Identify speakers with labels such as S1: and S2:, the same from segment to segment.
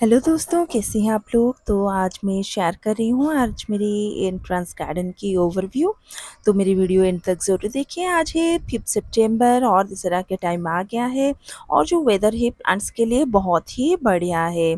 S1: hello दोस्तों कैसे हैं आप लोग तो आज मैं शेयर कर रही हूँ आज मेरी एंट्रेंस गार्डन की ओवरव्यू तो मेरी वीडियो एंड तक ज़रूर देखिए आज है फिफ्थ सितंबर और दशहरा के टाइम आ गया है और जो वेदर है प्लांट्स के लिए बहुत ही बढ़िया है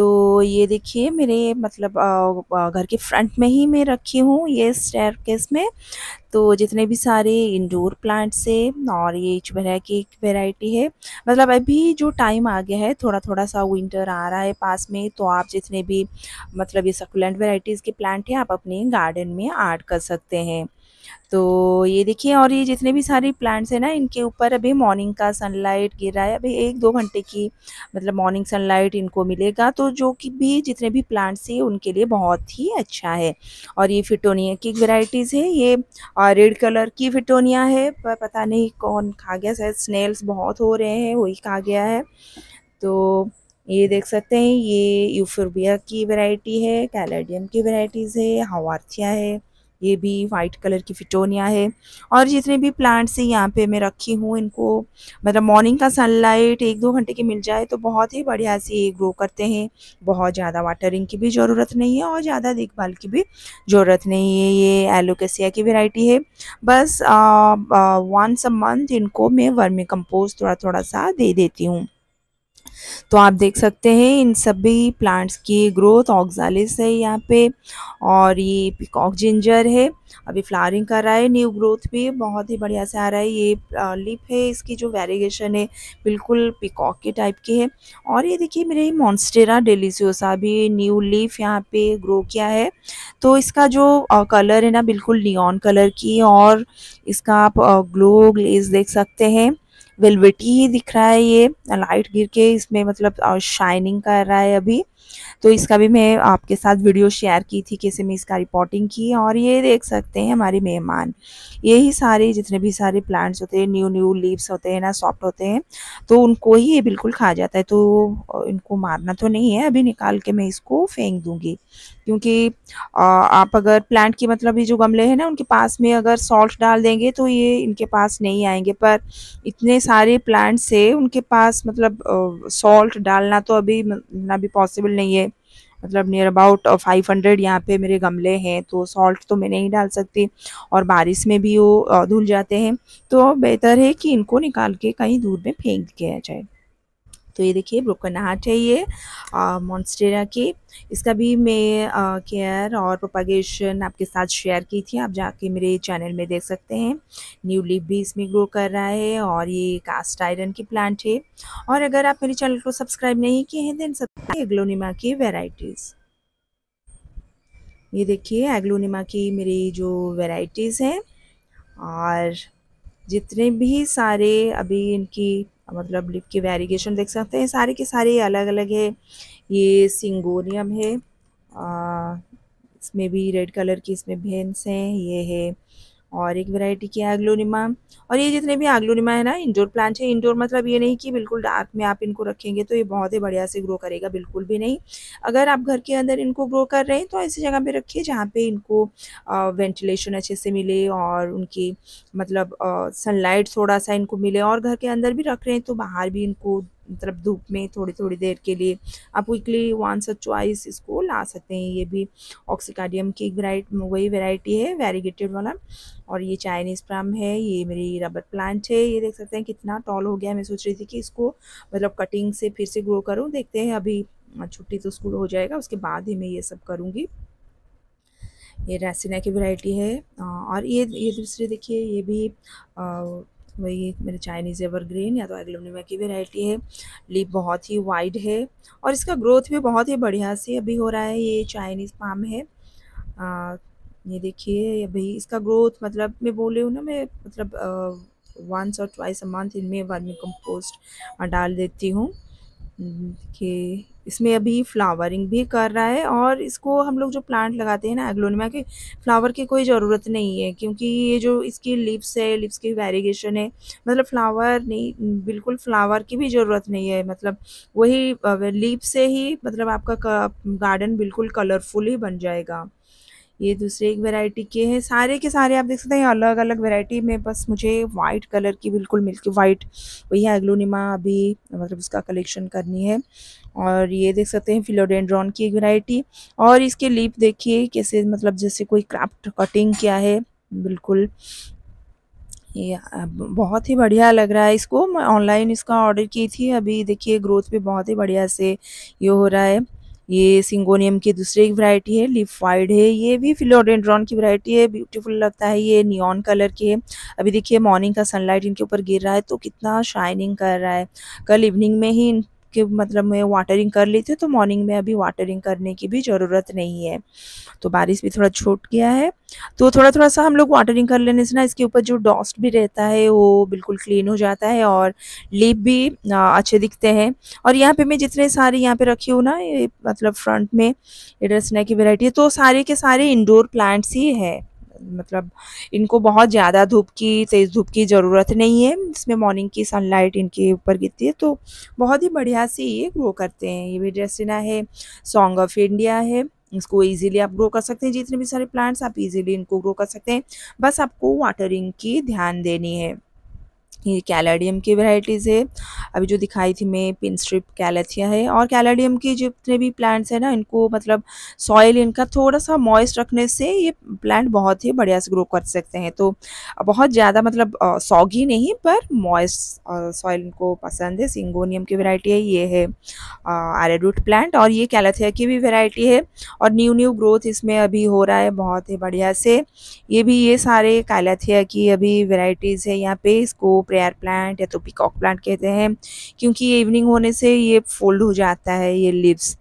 S1: तो ये देखिए मेरे मतलब घर के फ्रंट में ही मैं रखी हूँ ये स्टेयर केस में तो जितने भी सारे इंडोर प्लांट्स है और ये चुबेरा की एक वेराइटी है मतलब अभी जो टाइम आ गया है थोड़ा थोड़ा सा विंटर आ रहा है पास में तो आप जितने भी मतलब ये सकुलेंट वेराइटीज़ के प्लांट हैं आप अपने गार्डन में ऐड कर सकते हैं तो ये देखिए और ये जितने भी सारे प्लांट्स हैं ना इनके ऊपर अभी मॉर्निंग का सनलाइट गिर रहा है अभी एक दो घंटे की मतलब मॉर्निंग सनलाइट इनको मिलेगा तो जो कि भी जितने भी प्लांट्स हैं उनके लिए बहुत ही अच्छा है और ये फिटोनिया की वेराइटीज़ है ये रेड कलर की फिटोनिया है पर पता नहीं कौन खा गया शायद स्नेल्स बहुत हो रहे हैं वही खा गया है तो ये देख सकते हैं ये यूफोरबिया की वैरायटी है कैलेडियम की वैरायटीज़ है हवारथिया है ये भी वाइट कलर की फिटोनिया है और जितने भी प्लांट्स हैं यहाँ पे मैं रखी हूँ इनको मतलब मॉर्निंग का सनलाइट एक दो घंटे की मिल जाए तो बहुत ही बढ़िया से ये ग्रो करते हैं बहुत ज़्यादा वाटरिंग की भी ज़रूरत नहीं है और ज़्यादा देखभाल की भी ज़रूरत नहीं है ये एलोकेसिया की वेराइटी है बस वंस अ मंथ इनको मैं वर्मी कंपोज थोड़ा थोड़ा सा दे देती हूँ तो आप देख सकते हैं इन सभी प्लांट्स की ग्रोथ ऑक्जालिस है यहाँ पे और ये पिकॉक जिंजर है अभी फ्लावरिंग कर रहा है न्यू ग्रोथ भी बहुत ही बढ़िया से आ रहा है ये लिप है इसकी जो वेरिएशन है बिल्कुल पिकॉक के टाइप की है और ये देखिए मेरे मॉन्स्टेरा डेलीसियोसा भी न्यू लीफ यहाँ पे ग्रो किया है तो इसका जो कलर है ना बिल्कुल नियॉन कलर की और इसका आप ग्लो ग्लेज देख सकते हैं वेलवेटी ही दिख रहा है ये लाइट गिर के इसमें मतलब शाइनिंग कर रहा है अभी तो इसका भी मैं आपके साथ वीडियो शेयर की थी कैसे मैं इसका रिपोर्टिंग की और ये देख सकते हैं हमारे मेहमान यही सारे जितने भी सारे प्लांट्स होते हैं न्यू न्यू लीव्स होते हैं ना सॉफ्ट होते हैं तो उनको ही ये बिल्कुल खा जाता है तो इनको मारना तो नहीं है अभी निकाल के मैं इसको फेंक दूँगी क्योंकि आप अगर प्लांट की मतलब ये जो गमले हैं ना उनके पास में अगर सॉल्ट डाल देंगे तो ये इनके पास नहीं आएंगे पर इतने सारे प्लांट्स से उनके पास मतलब सॉल्ट डालना तो अभी ना भी पॉसिबल नहीं है मतलब नियर अबाउट फाइव हंड्रेड यहाँ पे मेरे गमले हैं तो सॉल्ट तो मैं नहीं डाल सकती और बारिश में भी वो धुल जाते हैं तो बेहतर है कि इनको निकाल के कहीं दूर में फेंक दिया जाए तो ये देखिए ब्रोकन हार्ट है ये मॉन्स्टेरा की इसका भी मैं केयर और प्रोपागेशन आपके साथ शेयर की थी आप जाके मेरे चैनल में देख सकते हैं न्यू लीव भी इसमें ग्रो कर रहा है और ये कास्ट आयरन की प्लांट है और अगर आप मेरे चैनल को सब्सक्राइब नहीं किए हैं देन सब एग्लोनिमा की वेराइटीज़ ये देखिए एग्लोनिमा की मेरी जो वेराइटीज़ हैं और जितने भी सारे अभी इनकी मतलब लिप की वेरिएशन देख सकते हैं सारे के सारे अलग अलग है ये सिंगोनियम है आ, इसमें भी रेड कलर की इसमें भेंस हैं ये है और एक वैरायटी की एग्लोनिमा और ये जितने भी एग्लोनिमा है ना इंडोर प्लांट है इंडोर मतलब ये नहीं कि बिल्कुल डार्क में आप इनको रखेंगे तो ये बहुत ही बढ़िया से ग्रो करेगा बिल्कुल भी नहीं अगर आप घर के अंदर इनको ग्रो कर रहे हैं तो ऐसी जगह पर रखिए जहाँ पर इनको वेंटिलेशन अच्छे से मिले और उनकी मतलब सनलाइट थोड़ा सा इनको मिले और घर के अंदर भी रख रहे हैं तो बाहर भी इनको मतलब धूप में थोड़ी थोड़ी देर के लिए आप वीकली वंस और च्वाइस इसको ला सकते हैं ये भी ऑक्सीकार्डियम की वराइट वही वेराइटी है वेरीगेटेड वाला और ये चाइनीज़ प्लम है ये मेरी रबर प्लांट है ये देख सकते हैं कितना टॉल हो गया मैं सोच रही थी कि इसको मतलब कटिंग से फिर से ग्रो करूँ देखते हैं अभी छुट्टी तो स्कूल हो जाएगा उसके बाद ही मैं ये सब करूँगी ये रेसिना की वैरायटी है और ये ये दूसरी देखिए ये भी आ, वही मेरे चाइनीज़ एवरग्रीन या तो एग्लोनिमा की वेराइटी है लीप बहुत ही वाइड है और इसका ग्रोथ भी बहुत ही बढ़िया से अभी हो रहा है ये चाइनीज़ पाम है आ, ये देखिए अभी इसका ग्रोथ मतलब मैं बोल रही हूँ ना मैं मतलब वंस और ट्वाइस अ मंथ इनमें वर्मी कंपोस्ट डाल देती हूँ हम्म, देखिए इसमें अभी फ्लावरिंग भी कर रहा है और इसको हम लोग जो प्लांट लगाते हैं ना एग्लोनिमा के फ्लावर की कोई ज़रूरत नहीं है क्योंकि ये जो इसकी लिप्स है लिप्स की वेरिएशन है मतलब फ्लावर नहीं बिल्कुल फ्लावर की भी ज़रूरत नहीं है मतलब वही लिप से ही मतलब आपका गार्डन बिल्कुल कलरफुल ही बन जाएगा ये दूसरे एक वैरायटी के हैं सारे के सारे आप देख सकते हैं अलग अलग वैरायटी में बस मुझे वाइट कलर की बिल्कुल मिल्की वाइट वही एग्लोनिमा अभी मतलब उसका कलेक्शन करनी है और ये देख सकते हैं फिलोडेंड्रॉन की एक वैरायटी और इसके लीप देखिए कैसे मतलब जैसे कोई क्राफ्ट कटिंग किया है बिल्कुल ये बहुत ही बढ़िया लग रहा है इसको मैं ऑनलाइन इसका ऑर्डर की थी अभी देखिए ग्रोथ भी बहुत ही बढ़िया से ये हो रहा है ये सिंगोनियम की दूसरी एक वैरायटी है लिफाइड वाइड है ये भी फिलोडेंड्रॉन की वैरायटी है ब्यूटीफुल लगता है ये नियॉन कलर की है अभी देखिए मॉर्निंग का सनलाइट इनके ऊपर गिर रहा है तो कितना शाइनिंग कर रहा है कल इवनिंग में ही कि मतलब मैं वाटरिंग कर ली थी तो मॉर्निंग में अभी वाटरिंग करने की भी ज़रूरत नहीं है तो बारिश भी थोड़ा छूट गया है तो थोड़ा थोड़ा सा हम लोग वाटरिंग कर लेने से ना इसके ऊपर जो डॉस्ट भी रहता है वो बिल्कुल क्लीन हो जाता है और लीप भी अच्छे दिखते हैं और यहाँ पे मैं जितने सारे यहाँ पे रखी हूँ ना ये मतलब फ्रंट में इधर की वेराइटी है तो सारे के सारे इंडोर प्लांट्स ही है मतलब इनको बहुत ज़्यादा धूप की तेज़ धूप की ज़रूरत नहीं है इसमें मॉर्निंग की सनलाइट इनके ऊपर गिरती है तो बहुत ही बढ़िया से ये ग्रो करते हैं ये भी ड्रेसिना है सॉन्ग ऑफ इंडिया है इसको इजीली आप ग्रो कर सकते हैं जितने भी सारे प्लांट्स आप इजीली इनको ग्रो कर सकते हैं बस आपको वाटरिंग की ध्यान देनी है ये कैलाडियम की वैराइटीज़ है अभी जो दिखाई थी मैं पिन स्ट्रिप कैलेथिया है और कैलाडियम के जितने भी प्लांट्स हैं ना इनको मतलब सॉइल इनका थोड़ा सा मॉइस्ट रखने से ये प्लांट बहुत ही बढ़िया से ग्रो कर सकते हैं तो बहुत ज़्यादा मतलब सॉगी नहीं पर मॉइस्ट सॉइल इनको पसंद है सिंगोनियम की वेराइटी है ये है आरेडूट प्लांट और ये कैलाथिया की भी वेराइटी है और न्यू न्यू ग्रोथ इसमें अभी हो रहा है बहुत ही बढ़िया से ये भी ये सारे कैलाथिया की अभी वेराइटीज़ है यहाँ पे इसको प्रेयर प्लांट या तो पिकॉक प्लांट कहते हैं क्योंकि इवनिंग होने से ये फोल्ड हो जाता है ये लिव्स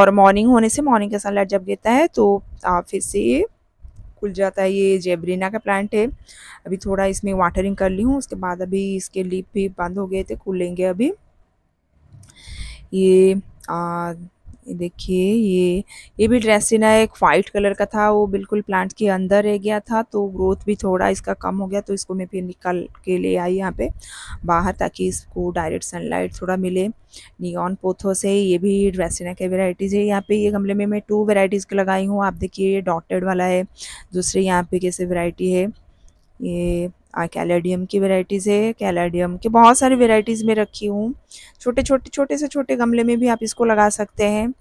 S1: और मॉर्निंग होने से मॉर्निंग का सनलाइट जब गिरता है तो फिर से ये खुल जाता है ये जेबरीना का प्लांट है अभी थोड़ा इसमें वाटरिंग कर ली हूँ उसके बाद अभी इसके लिप भी बंद हो गए थे खुलेंगे अभी ये आ, ये देखिए ये ये भी ड्रेसिना एक वाइट कलर का था वो बिल्कुल प्लांट के अंदर रह गया था तो ग्रोथ भी थोड़ा इसका कम हो गया तो इसको मैं फिर निकाल के ले आई यहाँ पे बाहर ताकि इसको डायरेक्ट सनलाइट थोड़ा मिले नियॉन पोथो से ये भी ड्रेसिना के वेराइटीज़ है यहाँ पे ये गमले में मैं टू वेराइटीज़ के लगाई हूँ आप देखिए ये डॉटेड वाला है दूसरे यहाँ पे कैसे वेराइटी है ये कैलेडियम की वेराइटीज़ है कैलेडियम के बहुत सारी वेराइटीज़ में रखी हूँ छोटे छोटे छोटे से छोटे गमले में भी आप इसको लगा सकते हैं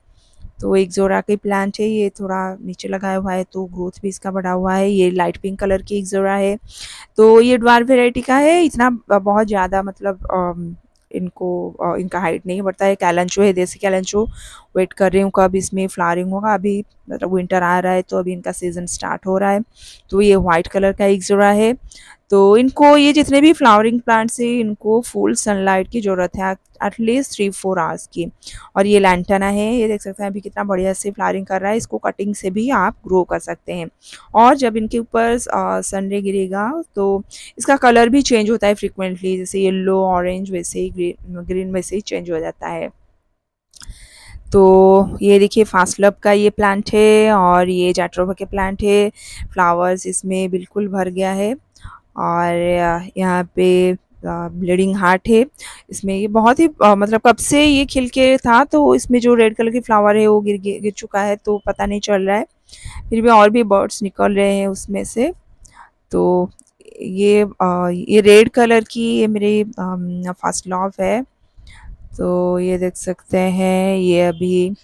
S1: तो एक जोरा का प्लांट है ये थोड़ा नीचे लगाया हुआ है तो ग्रोथ भी इसका बढ़ा हुआ है ये लाइट पिंक कलर की एक जोरा है तो ये डवार वेराइटी का है इतना बहुत ज़्यादा मतलब इनको इनका हाइट नहीं बढ़ता है कैलेंचो है देसी कैलेंचो वेट कर रही हूँ कब इसमें फ्लारिंग होगा अभी मतलब विंटर आ रहा है तो अभी इनका सीज़न स्टार्ट हो रहा है तो ये वाइट कलर का एक जोड़ा है तो इनको ये जितने भी फ्लावरिंग प्लांट्स हैं इनको फुल सनलाइट की ज़रूरत है एटलीस्ट थ्री फोर आवर्स की और ये लैंटना है ये देख सकते हैं अभी कितना बढ़िया से फ्लावरिंग कर रहा है इसको कटिंग से भी आप ग्रो कर सकते हैं और जब इनके ऊपर सनरे गिरेगा तो इसका कलर भी चेंज होता है फ्रिक्वेंटली जैसे येल्लो ऑरेंज वैसे ही ग्रीन ग्रीन वैसे ही चेंज हो जाता है तो ये देखिए फास्टलब का ये प्लांट है और ये जैट्रोबा के प्लांट है फ्लावर्स इसमें बिल्कुल भर गया है और यहाँ पे ब्लीडिंग हार्ट है इसमें ये बहुत ही आ, मतलब कब से ये खिल के था तो इसमें जो रेड कलर की फ्लावर है वो गिर गिर चुका है तो पता नहीं चल रहा है फिर भी और भी बर्ड्स निकल रहे हैं उसमें से तो ये आ, ये रेड कलर की ये मेरी फर्स्ट लॉफ है तो ये देख सकते हैं ये अभी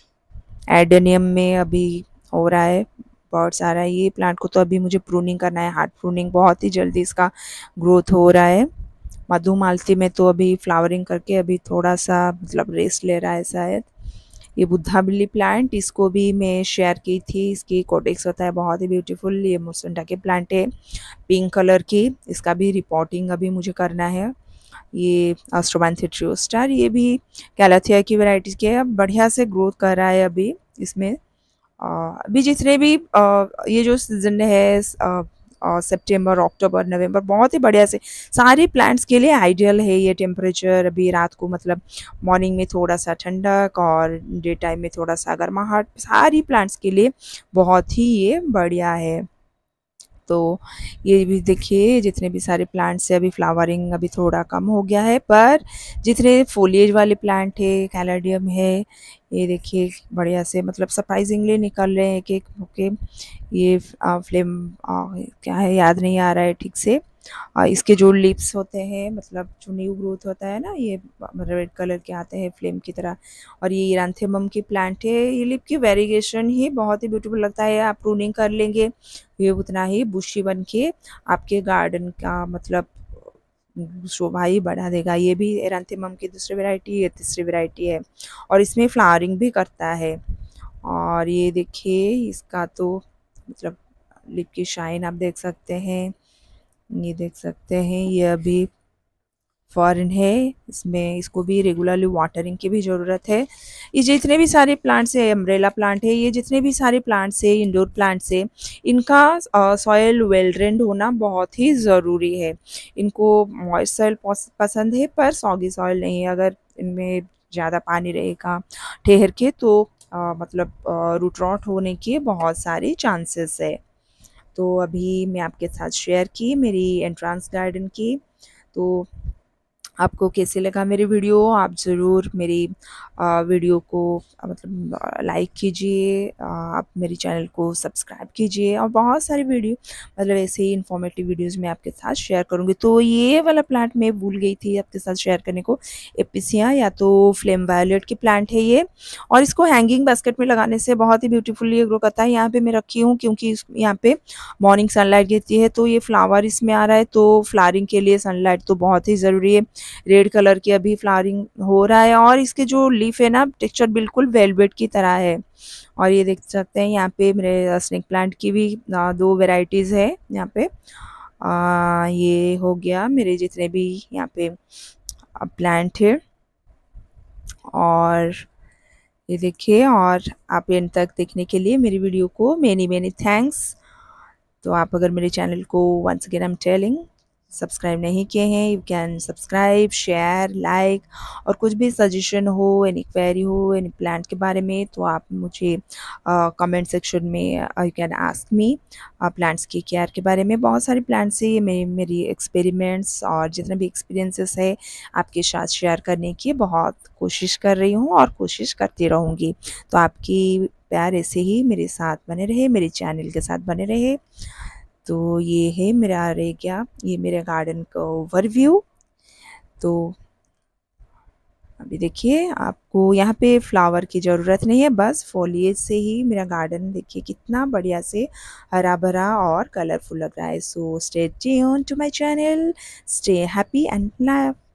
S1: एडेनियम में अभी हो रहा है बहुत सारा है ये प्लांट को तो अभी मुझे प्रूनिंग करना है हार्ड प्रूनिंग बहुत ही जल्दी इसका ग्रोथ हो रहा है मधु मालती में तो अभी फ्लावरिंग करके अभी थोड़ा सा मतलब रेस्ट ले रहा है शायद ये बुद्धा बिल्ली प्लांट इसको भी मैं शेयर की थी इसकी कोटेक्स होता है बहुत ही ब्यूटीफुल ये मोसंडा के प्लांट है पिंक कलर की इसका भी रिपोर्टिंग अभी मुझे करना है ये ऑस्ट्रोबैन थिट्रियो स्टार ये भी कैलाथिया की वैरायटी के बढ़िया से ग्रोथ कर रहा है अभी इसमें अभी जितने भी ये जो सीज़न है सितंबर अक्टूबर नवंबर बहुत ही बढ़िया से सारे प्लांट्स के लिए आइडियल है ये टेम्परेचर अभी रात को मतलब मॉर्निंग में थोड़ा सा ठंडक और डे टाइम में थोड़ा सा गर्माहट सारी प्लांट्स के लिए बहुत ही ये बढ़िया है तो ये भी देखिए जितने भी सारे प्लांट्स है अभी फ्लावरिंग अभी थोड़ा कम हो गया है पर जितने फोलिएज वाले प्लांट है कैलाडियम है ये देखिए बढ़िया से मतलब सरप्राइजिंगली निकल रहे हैं एक एक होके ये आ, फ्लेम आ, क्या है याद नहीं आ रहा है ठीक से इसके जो लिप्स होते हैं मतलब जो न्यू ग्रोथ होता है ना ये रेड मतलब कलर के आते हैं फ्लेम की तरह और ये इरानथेमम की प्लांट है ये लिप की वेरिएशन ही बहुत ही ब्यूटीफुल लगता है आप प्रूनिंग कर लेंगे ये उतना ही बुशी बन के आपके गार्डन का मतलब शोभा ही बढ़ा देगा ये भी एरानथेमम की दूसरी वेराइटी है तीसरी वेराइटी है और इसमें फ्लावरिंग भी करता है और ये देखिए इसका तो मतलब लिप की शाइन आप देख सकते हैं ये देख सकते हैं ये अभी फॉरन है इसमें इसको भी रेगुलरली वाटरिंग की भी ज़रूरत है ये जितने भी सारे प्लांट्स है अम्ब्रेला प्लांट है ये जितने भी सारे प्लांट्स है इंडोर प्लांट्स है इनका सॉयल वेल ड्रेंड होना बहुत ही ज़रूरी है इनको मॉइस्ट सॉयल पसंद है पर सॉगी सॉयल नहीं है अगर इनमें ज़्यादा पानी रहेगा ठहर के तो आ, मतलब रूट रॉट होने के बहुत सारे चांसेस है तो अभी मैं आपके साथ शेयर की मेरी एंट्रांस गार्डन की तो आपको कैसे लगा मेरी वीडियो आप ज़रूर मेरी वीडियो को मतलब लाइक कीजिए आप मेरे चैनल को सब्सक्राइब कीजिए और बहुत सारी वीडियो मतलब ऐसे ही इन्फॉर्मेटिव वीडियोस मैं आपके साथ शेयर करूँगी तो ये वाला प्लांट मैं भूल गई थी आपके साथ शेयर करने को एपिसिया या तो फ्लेम वायोलेट की प्लांट है ये और इसको हैंगिंग बास्केट में लगाने से बहुत ही ब्यूटीफुल ये ग्रो करता है यहाँ पर मैं रखी हूँ क्योंकि यहाँ पर मॉर्निंग सनलाइट गिरती है तो ये फ्लावर इसमें आ रहा है तो फ्लारिंग के लिए सनलाइट तो बहुत ही ज़रूरी है रेड कलर की अभी फ्लावरिंग हो रहा है और इसके जो लीफ है ना टेक्सचर बिल्कुल वेलवेट की तरह है और ये देख सकते हैं यहाँ पे मेरे स्नेक प्लांट की भी दो वेराइटीज़ है यहाँ पे आ, ये हो गया मेरे जितने भी यहाँ पे प्लांट है और ये देखिए और आप इन तक देखने के लिए मेरी वीडियो को मैनी मैनी थैंक्स तो आप अगर मेरे चैनल को once again I am telling subscribe नहीं किए हैं you can subscribe share like और कुछ भी सजेशन हो एनी क्वेरी हो एनी प्लान के बारे में तो आप मुझे कमेंट uh, सेक्शन में you can ask me plants की केयर के बारे में बहुत सारे प्लांट्स से मेरी मेरी एक्सपेरिमेंट्स और जितने भी एक्सपीरियंसेस है आपके साथ शेयर करने की बहुत कोशिश कर रही हूँ और कोशिश करती रहूँगी तो आपकी प्यार ऐसे ही मेरे साथ बने रहे मेरे चैनल के साथ बने रहे तो ये है मेरा रह गया ये मेरे गार्डन का ओवरव्यू तो अभी देखिए आपको यहाँ पे फ्लावर की ज़रूरत नहीं है बस फॉलिएज से ही मेरा गार्डन देखिए कितना बढ़िया से हरा भरा और कलरफुल लग रहा है so stay tune to my channel stay happy and life